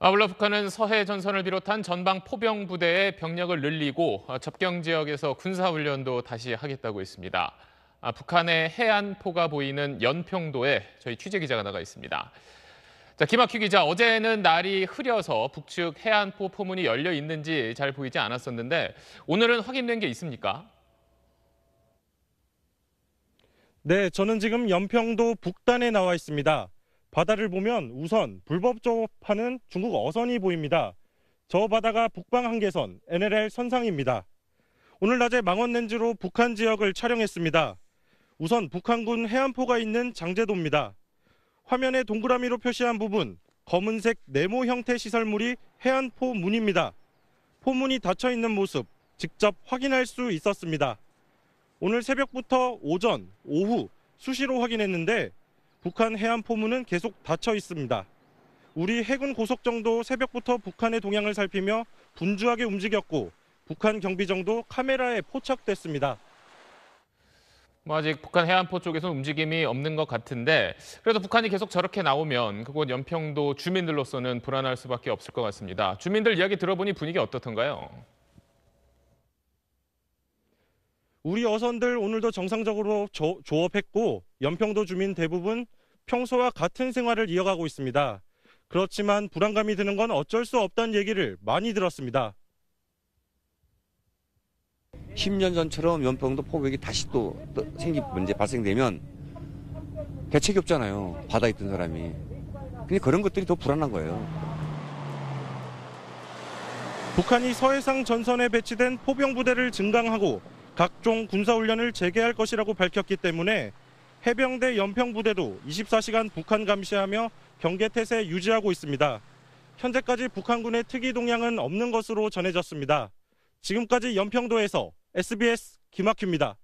아울러 북한은 서해 전선을 비롯한 전방 포병 부대의 병력을 늘리고 접경 지역에서 군사훈련도 다시 하겠다고 했습니다. 아, 북한의 해안포가 보이는 연평도에 저희 취재기자가 나가 있습니다. 자, 김학휘 기자, 어제는 날이 흐려서 북측 해안포 포문이 열려 있는지 잘 보이지 않았었는데 오늘은 확인된 게 있습니까? 네, 저는 지금 연평도 북단에 나와 있습니다. 바다를 보면 우선 불법 조업하는 중국 어선이 보입니다. 저 바다가 북방 한계선 NLL 선상입니다. 오늘 낮에 망원 렌즈로 북한 지역을 촬영했습니다. 우선 북한군 해안포가 있는 장제도입니다. 화면에 동그라미로 표시한 부분 검은색 네모 형태 시설물이 해안포 문입니다. 포문이 닫혀 있는 모습 직접 확인할 수 있었습니다. 오늘 새벽부터 오전, 오후 수시로 확인했는데 북한 해안 포문은 계속 닫혀 있습니다. 우리 해군 고속정도 새벽부터 북한의 동향을 살피며 분주하게 움직였고 북한 경비정도 카메라에 포착됐습니다. 뭐 아직 북한 해안포 쪽에서 움직임이 없는 것 같은데 그래도 북한이 계속 저렇게 나오면 그곳 연평도 주민들로서는 불안할 수밖에 없을 것 같습니다. 주민들 이야기 들어보니 분위기 어떻던가요? 우리 어선들 오늘도 정상적으로 조, 조업했고 연평도 주민 대부분 평소와 같은 생활을 이어가고 있습니다. 그렇지만 불안감이 드는 건 어쩔 수 없다는 얘기를 많이 들었습니다. 10년 전처럼 연평도 폭격이 다시 또, 또 생기 문제 발생되면 대책이 없잖아요. 바다에 있던 사람이. 근데 그런 것들이 더 불안한 거예요. 북한이 서해상 전선에 배치된 포병 부대를 증강하고 각종 군사훈련을 재개할 것이라고 밝혔기 때문에 해병대 연평부대도 24시간 북한 감시하며 경계태세 유지하고 있습니다. 현재까지 북한군의 특이 동향은 없는 것으로 전해졌습니다. 지금까지 연평도에서 SBS 김학규입니다.